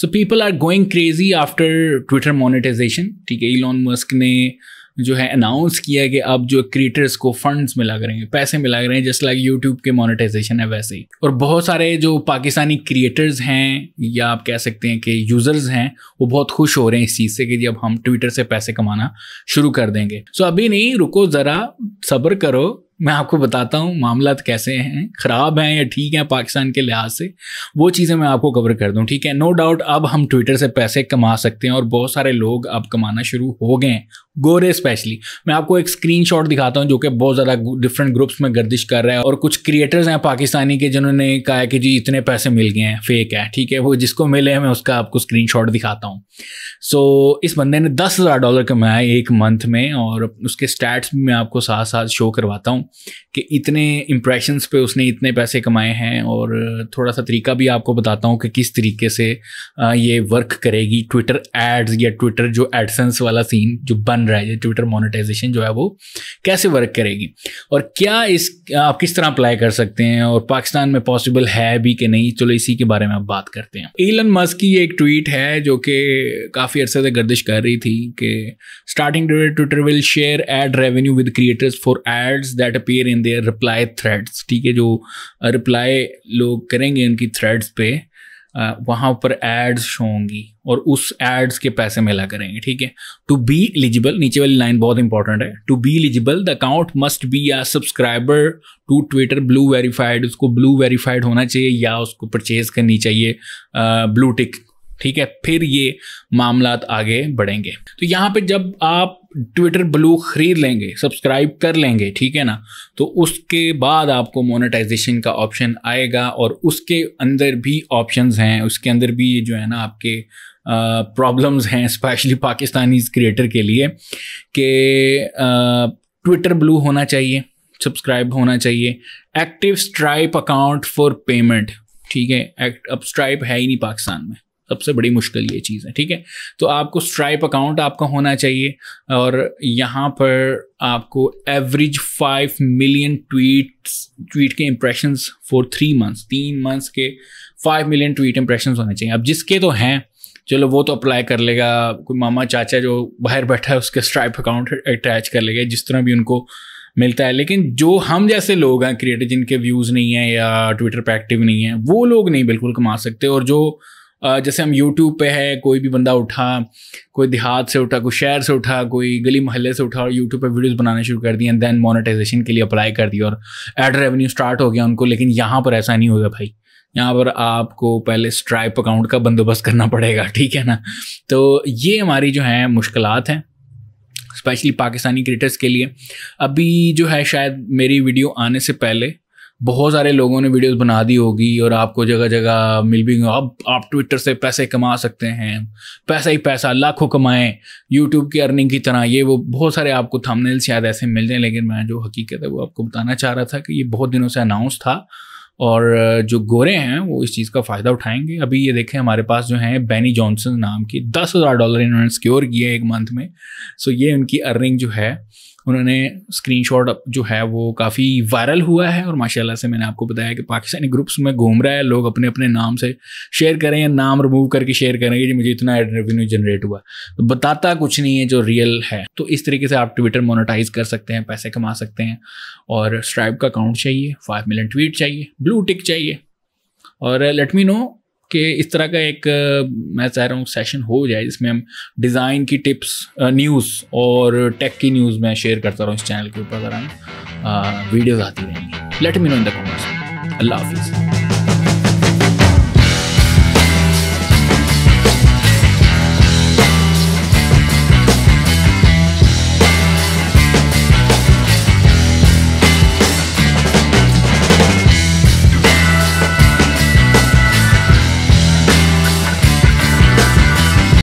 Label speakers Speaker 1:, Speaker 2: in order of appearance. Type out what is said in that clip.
Speaker 1: so people are going crazy after Twitter monetisation ठीक है Elon Musk ने जो है अनाउंस किया कि अब जो क्रिएटर्स को फंड्स मिला करेंगे पैसे मिला करेंगे जस्ट लाइक यूट्यूब के मोनेटाइजेशन है वैसे ही और बहुत सारे जो पाकिस्तानी क्रिएटर्स हैं या आप कह सकते हैं कि यूज़र्स हैं वो बहुत खुश हो रहे हैं इस चीज़ से कि जब हम ट्विटर से पैसे कमाना शुरू कर देंगे सो so अभी नहीं रुको ज़रा सब्र करो मैं आपको बताता हूँ मामला तो कैसे हैं ख़राब हैं या ठीक हैं पाकिस्तान के लिहाज से वो चीज़ें मैं आपको कवर कर दूँ ठीक है नो डाउट अब हम ट्विटर से पैसे कमा सकते हैं और बहुत सारे लोग अब कमाना शुरू हो गए हैं गोरे स्पेशली मैं आपको एक स्क्रीनशॉट दिखाता हूँ जो कि बहुत ज़्यादा डिफरेंट ग्रुप्स में गर्दिश कर रहा है और कुछ क्रिएटर्स हैं पाकिस्तानी के जिन्होंने कहा है कि जी इतने पैसे मिल गए हैं फेक है ठीक है वो जिसको मिले हैं मैं उसका आपको शॉट दिखाता हूँ सो so, इस बंदे ने दस हज़ार डॉलर कमाया एक मंथ में और उसके स्टैट्स भी मैं आपको साथ साथ शो करवाता हूँ कि इतने इम्प्रेशंस पे उसने इतने पैसे कमाए हैं और थोड़ा सा तरीका भी आपको बताता हूँ कि किस तरीके से ये वर्क करेगी ट्विटर एड्स या ट्विटर जो एडसेंस वाला सीन जो बन रहा है ट्विटर मोनिटाइजेशन जो है वो कैसे वर्क करेगी और क्या इस आप किस तरह अप्लाई कर सकते हैं और पाकिस्तान में पॉसिबल है भी कि नहीं चलो इसी के बारे में आप बात करते हैं एलन मस्क की एक ट्वीट है जो कि काफ़ी अर्से से गर्दिश कर रही थी कि starting Twitter will share ad revenue with creators for ads that appear in their reply threads ठीक है जो रिप्लाई लोग करेंगे उनकी थ्रेड्स पे वहाँ पर एड्स शो होंगी और उस एड्स के पैसे मिला करेंगे ठीक है टू बी एलिजिबल नीचे वाली लाइन बहुत इंपॉर्टेंट है to be eligible the account must be या subscriber to Twitter Blue verified उसको ब्लू वेरीफाइड होना चाहिए या उसको परचेज करनी चाहिए ब्लू टिक ठीक है फिर ये मामला आगे बढ़ेंगे तो यहाँ पे जब आप ट्विटर ब्लू खरीद लेंगे सब्सक्राइब कर लेंगे ठीक है ना तो उसके बाद आपको मोनेटाइजेशन का ऑप्शन आएगा और उसके अंदर भी ऑप्शंस हैं उसके अंदर भी ये जो है ना आपके प्रॉब्लम्स हैं स्पेशली पाकिस्तानी क्रिएटर के लिए कि ट्विटर ब्लू होना चाहिए सब्सक्राइब होना चाहिए active Stripe account for payment ठीक है अब स्ट्राइप है ही नहीं पाकिस्तान में सबसे बड़ी मुश्किल ये चीज़ है ठीक है तो आपको स्ट्राइप अकाउंट आपका होना चाहिए और यहाँ पर आपको average five million tweet tweet के इम्प्रेशंस फॉर थ्री मंथ्स तीन मंथ्स के फाइव मिलियन ट्वीट इम्प्रेशंस होने चाहिए अब जिसके तो हैं चलो वो तो अप्लाई कर लेगा कोई मामा चाचा जो बाहर बैठा है उसके स्ट्राइप अकाउंट अटैच कर लेगा जिस तरह भी उनको मिलता है लेकिन जो हम जैसे लोग हैं क्रिएटर जिनके व्यूज़ नहीं है या ट्विटर पर एक्टिव नहीं है वो लोग नहीं बिल्कुल कमा सकते और जो जैसे हम यूट्यूब पे है कोई भी बंदा उठा कोई देहात से उठा कोई शहर से उठा कोई गली मोहल्ले से उठा और यूट्यूब पे वीडियोस बनाने शुरू कर दिए एंड देन मोनेटाइजेशन के लिए अप्लाई कर दिया और एड रेवेन्यू स्टार्ट हो गया उनको लेकिन यहाँ पर ऐसा नहीं होगा भाई यहाँ पर आपको पहले स्ट्राइप अकाउंट का बंदोबस्त करना पड़ेगा ठीक है ना तो ये हमारी जो है मुश्किल हैं स्पेशली पाकिस्तानी क्रिएटर्स के लिए अभी जो है शायद मेरी वीडियो आने से पहले बहुत सारे लोगों ने वीडियोस बना दी होगी और आपको जगह जगह मिल भी अब आप ट्विटर से पैसे कमा सकते हैं पैसा ही पैसा लाखों कमाएं यूट्यूब की अर्निंग की तरह ये वो बहुत सारे आपको थंबनेल शायद ऐसे मिल जाए लेकिन मैं जो हकीकत है वो आपको बताना चाह रहा था कि ये बहुत दिनों से अनाउंस था और जो गोरे हैं वो इस चीज़ का फ़ायदा उठाएंगे अभी ये देखें हमारे पास जो है बैनी जॉनसन नाम की दस हज़ार डॉलर इन्होंने स्क्योर किया एक मंथ में सो ये उनकी अर्निंग जो है उन्होंने स्क्रीनशॉट जो है वो काफ़ी वायरल हुआ है और माशाल्लाह से मैंने आपको बताया कि पाकिस्तानी ग्रुप्स में घूम रहा है लोग अपने अपने नाम से शेयर करें या नाम रिमूव करके शेयर करें कि जी मुझे इतना एड रेवेन्यू जनरेट हुआ तो बताता कुछ नहीं है जो रियल है तो इस तरीके से आप ट्विटर मोनोटाइज कर सकते हैं पैसे कमा सकते हैं और स्ट्राइब का अकाउंट चाहिए फाइव मिलियन ट्वीट चाहिए ब्लू टिक चाहिए और लेट मी नो कि इस तरह का एक मैं चाह रहा हूँ सेशन हो जाए जिसमें हम डिज़ाइन की टिप्स न्यूज़ और टेक की न्यूज़ मैं शेयर करता रहा इस चैनल के ऊपर अगर वीडियोज़ आती रहेंगी let me know in the comments अल्लाह हाफिज़